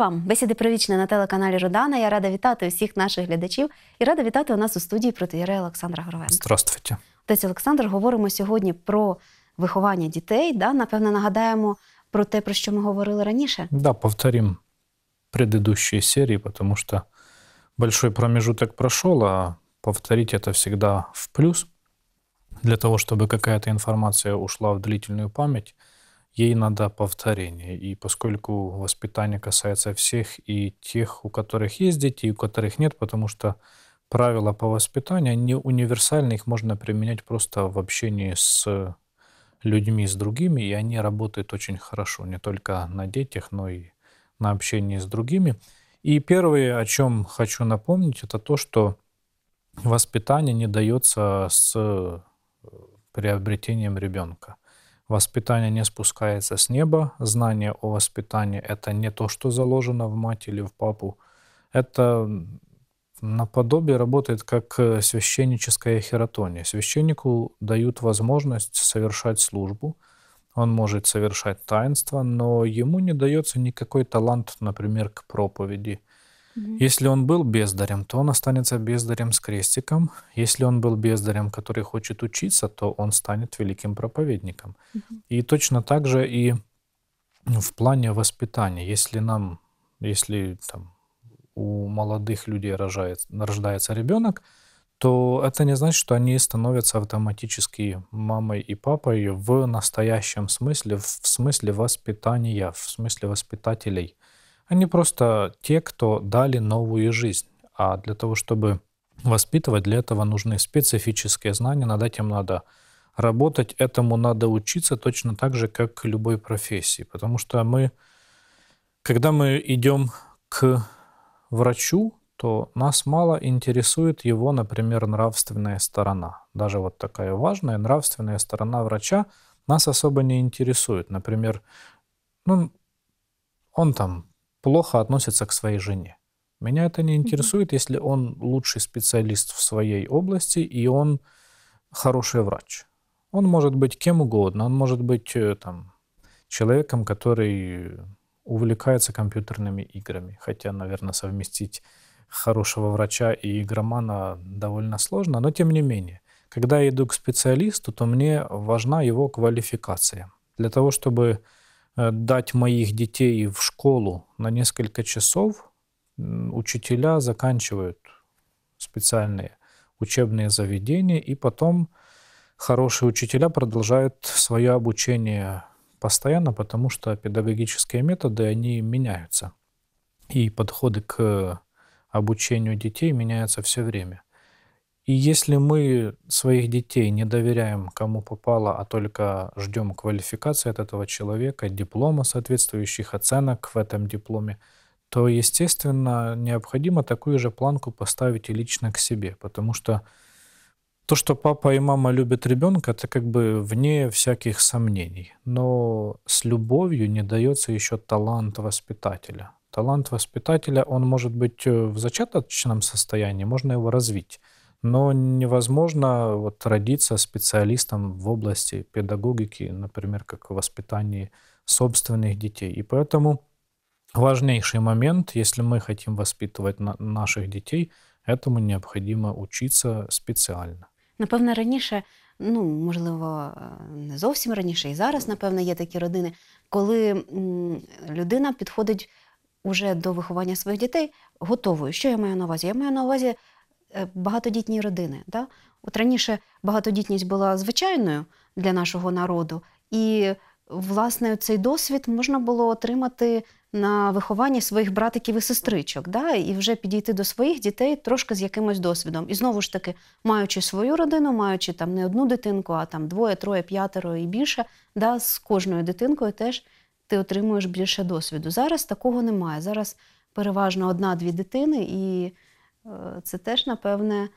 вам, бесіди про вічне на телеканалі Родана. Я рада вітати всіх наших глядачів і рада вітати у нас у студії протиєрея Олександра Горовенка. Здравствуйте. Отець Олександр, говоримо сьогодні про виховання дітей. Да? Напевно, нагадаємо про те, про що ми говорили раніше. Да, повторим предыдущие серії, тому що большой промежуток пройшов, а повторить это всегда в плюс для того, щоб якась інформація информация ушла в длительную память. ей надо повторение. И поскольку воспитание касается всех, и тех, у которых есть дети, и у которых нет, потому что правила по воспитанию, они универсальны, их можно применять просто в общении с людьми, с другими, и они работают очень хорошо, не только на детях, но и на общении с другими. И первое, о чем хочу напомнить, это то, что воспитание не дается с э, приобретением ребенка. Воспитание не спускается с неба. Знание о воспитании — это не то, что заложено в мать или в папу. Это наподобие работает как э, священническая хератония. Священнику дают возможность совершать службу, он может совершать таинство, но ему не дается никакой талант, например, к проповеди — Угу. Если он был бездарем, то он останется бездарем с крестиком. Если он был бездарем, который хочет учиться, то он станет великим проповедником. Угу. И точно так же и в плане воспитания. Если нам, если там, у молодых людей рожает, рождается ребенок, то это не значит, что они становятся автоматически мамой и папой в настоящем смысле, в смысле воспитания, в смысле воспитателей. Они просто те, кто дали новую жизнь. А для того, чтобы воспитывать, для этого нужны специфические знания, над этим надо работать, этому надо учиться точно так же, как к любой профессии. Потому что мы, когда мы идем к врачу, то нас мало интересует его, например, нравственная сторона. Даже вот такая важная нравственная сторона врача нас особо не интересует. Например, ну, он там плохо относится к своей жене. Меня это не интересует, если он лучший специалист в своей области и он хороший врач. Он может быть кем угодно, он может быть э, там, человеком, который увлекается компьютерными играми. Хотя, наверное, совместить хорошего врача и игромана довольно сложно, но тем не менее. Когда я иду к специалисту, то мне важна его квалификация. Для того, чтобы Э, дать моих детей в школу на несколько часов, учителя заканчивают специальные учебные заведения, и потом хорошие учителя продолжают свое обучение постоянно, потому что педагогические методы, они меняются. И подходы к э, обучению детей меняются все время. И если мы своих детей не доверяем кому попало, а только ждем квалификации от этого человека, диплома, соответствующих оценок в этом дипломе, то, естественно, необходимо такую же планку поставить и лично к себе, потому что то, что папа и мама любят ребенка, это как бы вне всяких сомнений. Но с любовью не дается еще талант воспитателя. Талант воспитателя, он может быть э, в зачаточном состоянии, можно его развить. Но невозможно вот родиться специалистом в области педагогики, например, как в воспитании собственных детей. И поэтому важнейший момент, если мы хотим воспитывать на наших детей, этому необходимо учиться специально. Напевно, раньше, ну можливо, не зовсім раніше, і зараз, напевно, є такі родини, коли людина подходит уже до виховання своих детей готовую, что я имею на увазе, Я имею на увазе Е, багатодітні родини. Да? От раніше багатодітність була звичайною для нашого народу, і власне цей досвід можна було отримати на вихованні своїх братиків і сестричок, да? і вже підійти до своїх дітей трошки з якимось досвідом. І знову ж таки, маючи свою родину, маючи там не одну дитинку, а там двоє, троє, п'ятеро і більше, да? з кожною дитинкою теж ти отримуєш більше досвіду. Зараз такого немає. Зараз переважно одна-дві дитини і. це теж, напевне,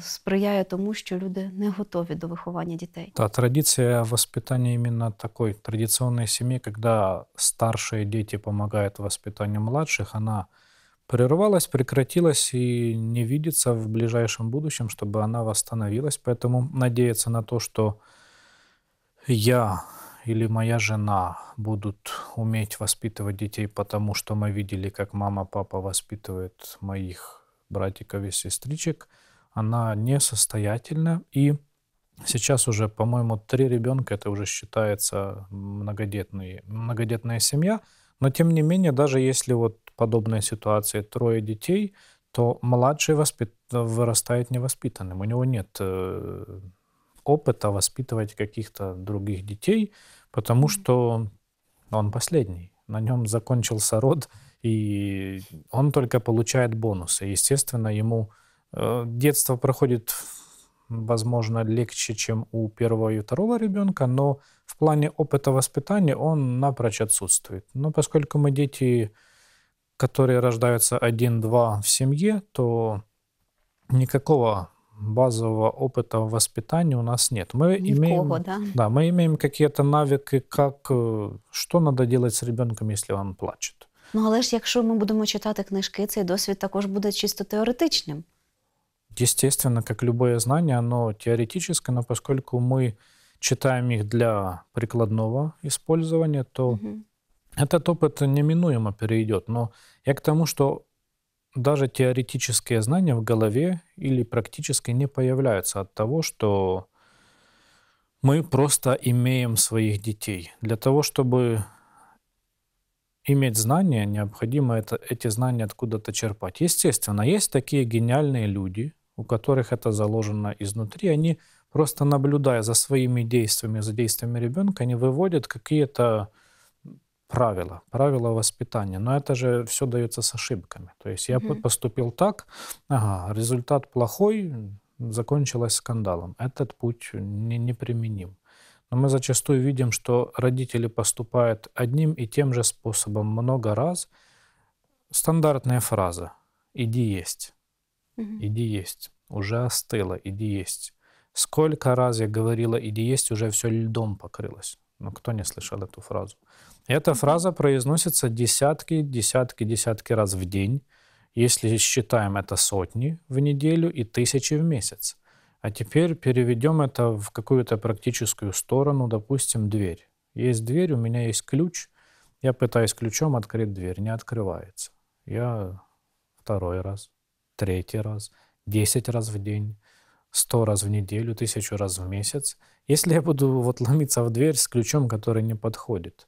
сприяє тому, що люди не готові до виховання дітей. Та традиція воспитання іменно такої традиційної сім'ї, коли старші діти допомагають воспитанню младших, вона прервалась, прекратилась и не видится в ближайшем будущем, чтобы она восстановилась. Поэтому надеяться на то, что я или моя жена будут уметь воспитывать детей, потому что мы видели, как мама, папа воспитывают моих братиков и сестричек, она несостоятельна, и сейчас уже, по-моему, три ребенка, это уже считается многодетные, многодетная семья, но тем не менее, даже если вот подобная ситуация, трое детей, то младший воспит... вырастает невоспитанным, у него нет э, опыта воспитывать каких-то других детей, потому что он последний. На нем закончился род, и он только получает бонусы. Естественно, ему э, детство проходит, возможно, легче, чем у первого и второго ребенка, но в плане опыта воспитания он напрочь отсутствует. Но поскольку мы дети, которые рождаются один-два в семье, то никакого базового опыта воспитания у нас нет. Мы Никого, имеем, да? Да, мы имеем какие-то навыки, как, э, что надо делать с ребенком, если он плачет. Ну але ж якщо ми будемо читати книжки, цей досвід також буде чисто теоретичным. Естественно, как любое знание, оно теоретическое, но поскольку мы читаем их для прикладного использования, то угу. этот опыт неминуемо перейдет. Но я к тому, что даже теоретические знания в голове или практически не появляются от того, что мы просто имеем своих детей. Для того, чтобы иметь знания, необходимо это, эти знания откуда-то черпать. Естественно, есть такие гениальные люди, у которых это заложено изнутри, они просто наблюдая за своими действиями, за действиями ребенка, они выводят какие-то правила, правила воспитания. Но это же все дается с ошибками. То есть я mm-hmm. поступил так, ага, результат плохой, закончилось скандалом. Этот путь не, неприменим. Но а мы зачастую видим, что родители поступают одним и тем же способом много раз. Стандартная фраза «иди есть», «иди есть», «уже остыло, «иди есть». Сколько раз я говорила «иди есть», уже все льдом покрылось. Но кто не слышал эту фразу? Эта фраза произносится десятки, десятки, десятки раз в день, если считаем это сотни в неделю и тысячи в месяц. А теперь переведем это в какую-то практическую сторону, допустим, дверь. Есть дверь, у меня есть ключ, я пытаюсь ключом открыть дверь, не открывается. Я второй раз, третий раз, десять раз в день, сто раз в неделю, тысячу раз в месяц. Если я буду вот ломиться в дверь с ключом, который не подходит,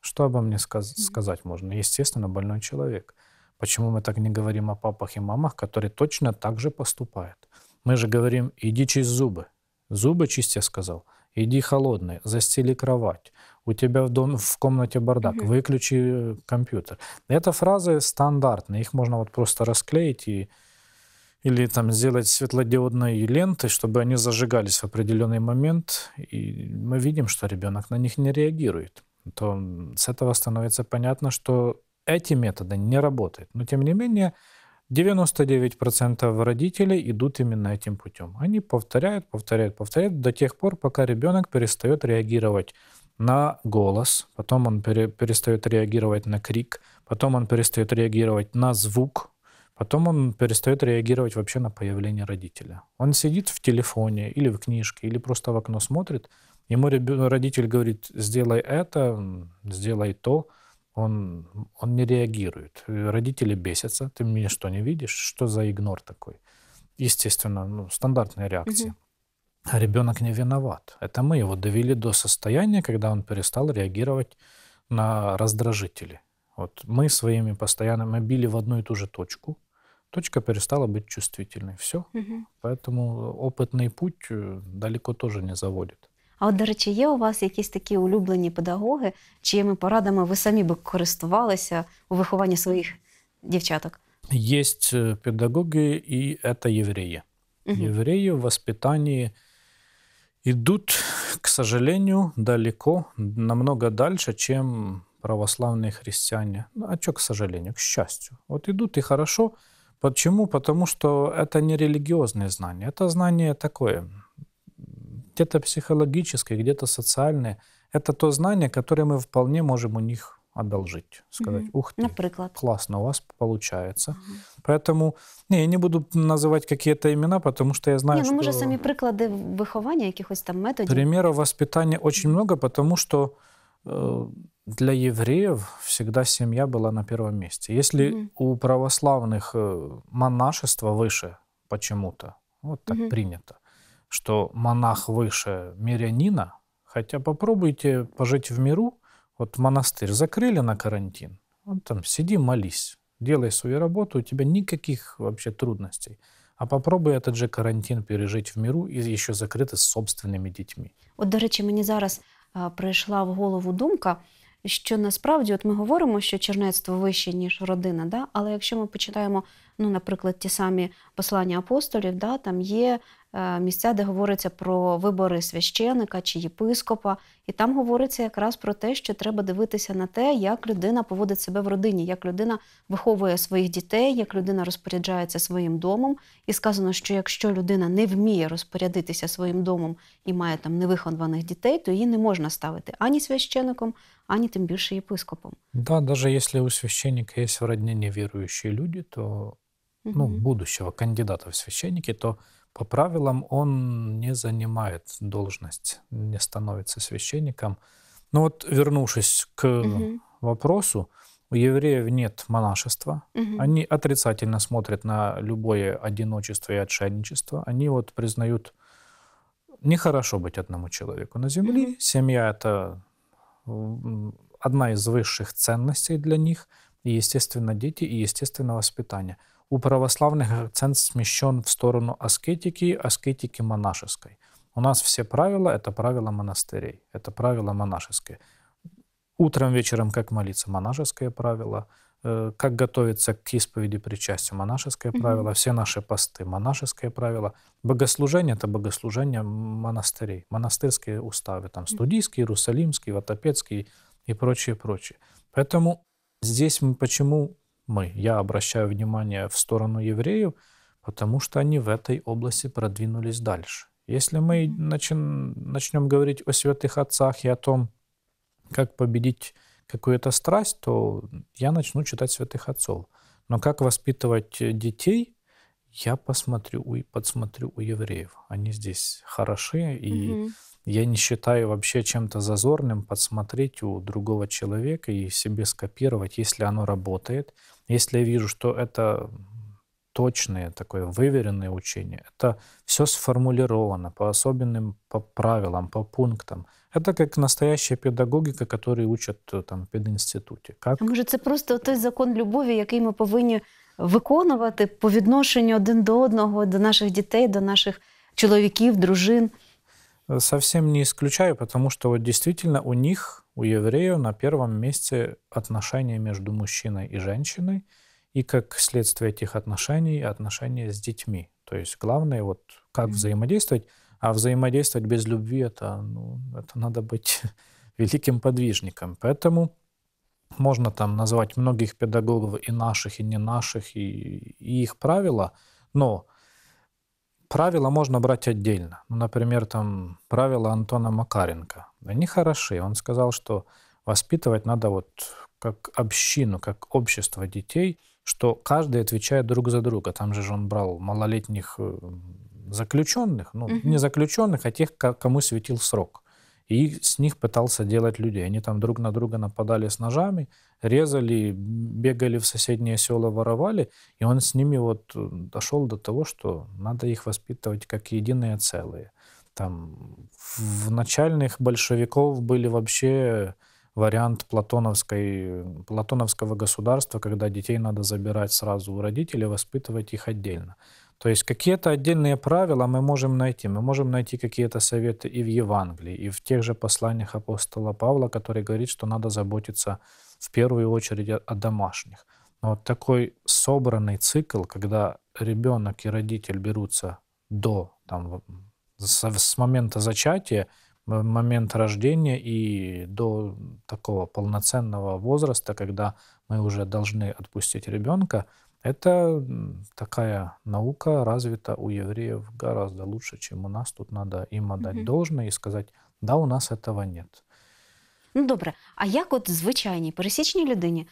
что обо мне сказ- сказать можно? Естественно, больной человек. Почему мы так не говорим о папах и мамах, которые точно так же поступают? Мы же говорим, иди чисть зубы. Зубы чистя сказал. Иди холодный, застели кровать. У тебя в доме, в комнате бардак. Угу. Выключи э, компьютер. Это фразы стандартные. Их можно вот просто расклеить и или там сделать светлодиодные ленты, чтобы они зажигались в определенный момент, и мы видим, что ребенок на них не реагирует, то с этого становится понятно, что эти методы не работают. Но тем не менее, 99% родителей идут именно этим путем. Они повторяют, повторяют, повторяют до тех пор, пока ребенок перестает реагировать на голос, потом он пере, перестает реагировать на крик, потом он перестает реагировать на звук, потом он перестает реагировать вообще на появление родителя. Он сидит в телефоне или в книжке, или просто в окно смотрит, ему родитель говорит, сделай это, сделай то, он, он не реагирует. Родители бесятся. Ты меня что, не видишь? Что за игнор такой? Естественно, ну, стандартная реакция. Угу. А ребенок не виноват. Это мы его довели до состояния, когда он перестал реагировать на раздражители. Вот мы своими постоянными били в одну и ту же точку. Точка перестала быть чувствительной. Все. Угу. Поэтому опытный путь э, далеко тоже не заводит. А от, до речі, є у вас якісь такі улюблені педагоги, чиїми порадами ви самі би користувалися у вихованні своїх дівчаток? Есть педагоги, и это евреи. Угу. Евреи в воспитании идут, к сожалению, далеко, намного дальше, чем православные христиане. Ну, а что, к сожалению, к счастью. Вот идут и хорошо. Почему? Потому что это не религиозные знания. Это знание такое где-то психологическое, где-то социальное. Это то знание, которое мы вполне можем у них одолжить, сказать, mm ух ты, Наприклад. классно у вас получается. mm Поэтому, не, я не буду называть какие-то имена, потому что я знаю, не, ну, что... сами самі приклади виховання, якихось там методів. Примеров воспитания очень много, потому что э, для евреев всегда семья была на первом месте. Если mm у православных э, монашество выше почему-то, вот так mm принято, что монах выше мирянина, хотя попробуйте пожить в миру, вот монастырь закрыли на карантин, вот там сиди, молись, делай свою работу, у тебя никаких вообще трудностей. А попробуй этот же карантин пережить в миру и еще закрити с собственными детьми. Вот до речі, мені зараз а, прийшла в голову думка, що насправді от ми говоримо, що чернецтво вище, ніж родина, да? але якщо ми почитаємо, ну, наприклад, ті самі послання апостолів, да, там є Е, місця, де говориться про вибори священика чи єпископа, і там говориться якраз про те, що треба дивитися на те, як людина поводить себе в родині, як людина виховує своїх дітей, як людина розпоряджається своїм домом. І сказано, що якщо людина не вміє розпорядитися своїм домом і має там невихованих дітей, то її не можна ставити ані священником, ані тим більше єпископом. Да, даже если у священника есть в родне неверующие люди, то ну, будущего кандидата в священники, то По правилам он не занимает должность, не становится священником. Но ну вот вернувшись к угу. вопросу, у евреев нет монашества. Угу. Они отрицательно смотрят на любое одиночество и отшельничество. Они вот признают, нехорошо быть одному человеку на земле. Угу. Семья это одна из высших ценностей для них. И, естественно, дети, и, естественно, воспитание – у православных акцент смещен в сторону аскетики, аскетики монашеской. У нас все правила — это правила монастырей, это правила монашеские. Утром, вечером, как молиться, монашеское правило. Э, как готовиться к исповеди причастию, монашеское правило. Все наши посты, монашеское правило. Богослужение — это богослужение монастырей. Монастырские уставы, там, студийский, иерусалимский, ватопецкий и прочее, прочее. Поэтому здесь мы почему мы. Я обращаю внимание в сторону евреев, потому что они в этой области продвинулись дальше. Если мы начин начнем говорить о святых отцах и о том, как победить какую-то страсть, то я начну читать святых отцов. Но как воспитывать детей, я посмотрю, подсмотрю у евреев. Они здесь хороши, и угу. Я не считаю вообще чем-то зазорным подсмотреть у другого человека и себе скопировать, если оно работает. Если я вижу, что это точное, такое выверенное учение, это все сформулировано по особенным по правилам, по пунктам. Это как настоящая педагогика, которую учат э, там в пединституті. Как... А може, це просто тот закон любви, який мы повинні виконувати по відношенню один до одного, до наших детей, до наших чоловіків, дружин. Э, совсем не исключаю, потому что вот действительно у них, у евреев, на первом месте отношения между мужчиной и женщиной, и как следствие этих отношений, отношения с детьми. То есть главное вот как mm взаимодействовать, а взаимодействовать без любви это, ну, это надо быть великим подвижником. Поэтому можно там назвать многих педагогов и наших, и не наших, и, и их правила, но правила можно брать отдельно. Ну, например, там правила Антона Макаренко. Они хороши. Он сказал, что воспитывать надо вот как общину, как общество детей, что каждый отвечает друг за друга. Там же он брал малолетних э, заключенных, ну, угу. не заключенных, а тех, кому светил срок и с них пытался делать людей. Они там друг на друга нападали с ножами, резали, бегали в соседние села, воровали, и он с ними вот э, дошел до того, что надо их воспитывать как единые целые. Там в начальных большевиков были вообще вариант платоновской, платоновского государства, когда детей надо забирать сразу у родителей, воспитывать их отдельно. То есть какие-то отдельные правила мы можем найти. Мы можем найти какие-то советы и в Евангелии, и в тех же посланиях апостола Павла, который говорит, что надо заботиться в первую очередь о домашних. Но вот такой собранный цикл, когда ребенок и родитель берутся до там, с момента зачатия, момент рождения и до такого полноценного возраста, когда мы уже должны отпустить ребенка, это такая наука развита у евреев гораздо лучше, чем у нас. Тут надо им отдать угу. должное и сказать, да, у нас этого нет. Ну добре, а як от звичайній пересічній людині,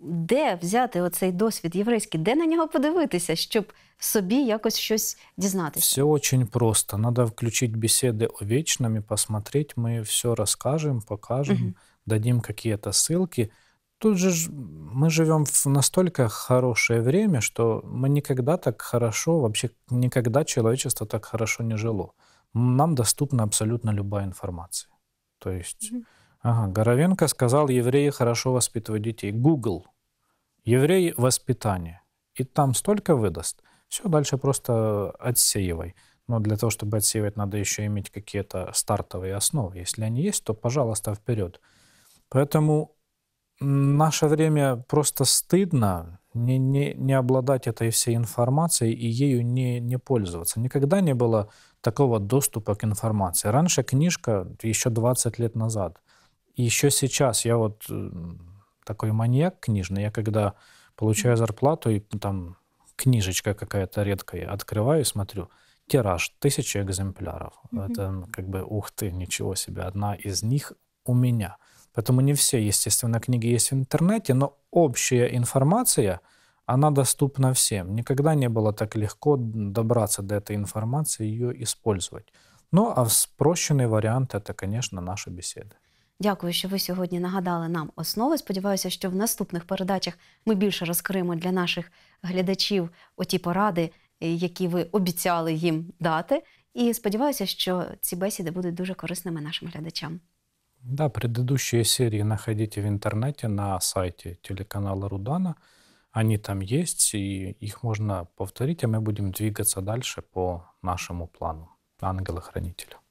де взяти оцей досвід єврейський, де на нього подивитися, щоб собі якось щось дізнатися? Все очень просто. Надо включить беседы о вечном и посмотреть. Мы все расскажем, покажем, угу. дадим какие-то ссылки – тут же мы живем в настолько хорошее время, что мы никогда так хорошо, вообще никогда человечество так хорошо не жило. Нам доступна абсолютно любая информация. То есть, mm-hmm. ага, Горовенко сказал, евреи хорошо воспитывают детей. Google. Евреи воспитание. И там столько выдаст. Все, дальше просто отсеивай. Но для того, чтобы отсеивать, надо еще иметь какие-то стартовые основы. Если они есть, то, пожалуйста, вперед. Поэтому наше время просто стыдно не, не, не обладать этой всей информацией и ею не, не пользоваться. Никогда не было такого доступа к информации. Раньше книжка еще 20 лет назад. И еще сейчас я вот э, такой маньяк книжный. Я когда получаю зарплату и там книжечка какая-то редкая, открываю и смотрю. Тираж тысяча экземпляров. Mm-hmm. Это как бы, ух ты, ничего себе, одна из них у меня. mm Поэтому не все, естественно, книги есть в интернете, но общая информация, она доступна всем. Никогда не было так легко добраться до этой информации и ее использовать. Ну, а спрощений варіант це, звісно, наші бесіди. Дякую, що ви сьогодні нагадали нам основи. Сподіваюся, що в наступних передачах ми більше розкриємо для наших глядачів оті поради, е, які ви обіцяли їм дати. І сподіваюся, що ці бесіди будуть дуже корисними нашим глядачам. Да, предыдущие серии находите в интернете на сайте телеканала Рудана. Они там есть, и их можно повторить, а мы будем двигаться дальше по нашему плану ангела-хранителя.